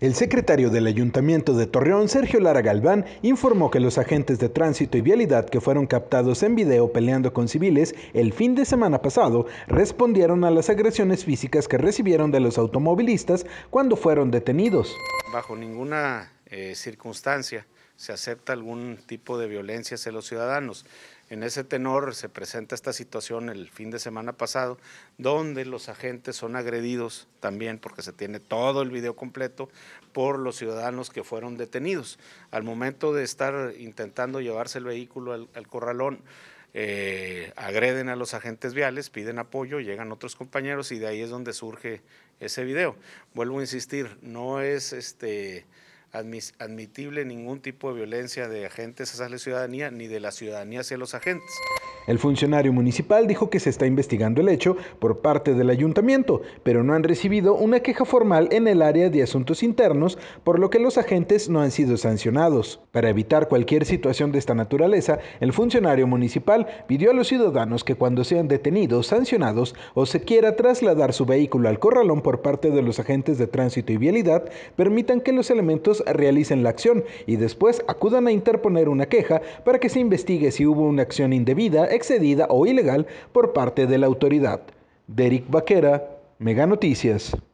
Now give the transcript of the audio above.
El secretario del Ayuntamiento de Torreón, Sergio Lara Galván, informó que los agentes de tránsito y vialidad que fueron captados en video peleando con civiles el fin de semana pasado respondieron a las agresiones físicas que recibieron de los automovilistas cuando fueron detenidos. Bajo ninguna eh, circunstancia se acepta algún tipo de violencia hacia los ciudadanos. En ese tenor se presenta esta situación el fin de semana pasado, donde los agentes son agredidos también, porque se tiene todo el video completo, por los ciudadanos que fueron detenidos. Al momento de estar intentando llevarse el vehículo al, corralón, eh, agreden a los agentes viales, piden apoyo, llegan otros compañeros y de ahí es donde surge ese video. Vuelvo a insistir, no es este admitible ningún tipo de violencia de agentes hacia la ciudadanía ni de la ciudadanía hacia los agentes. El funcionario municipal dijo que se está investigando el hecho por parte del ayuntamiento, pero no han recibido una queja formal en el área de asuntos internos, por lo que los agentes no han sido sancionados. Para evitar cualquier situación de esta naturaleza, el funcionario municipal pidió a los ciudadanos que cuando sean detenidos, sancionados o se quiera trasladar su vehículo al corralón por parte de los agentes de tránsito y vialidad, permitan que los elementos realicen la acción y después acudan a interponer una queja para que se investigue si hubo una acción indebida, excedida o ilegal por parte de la autoridad. Derek Vaquera, Mega Noticias.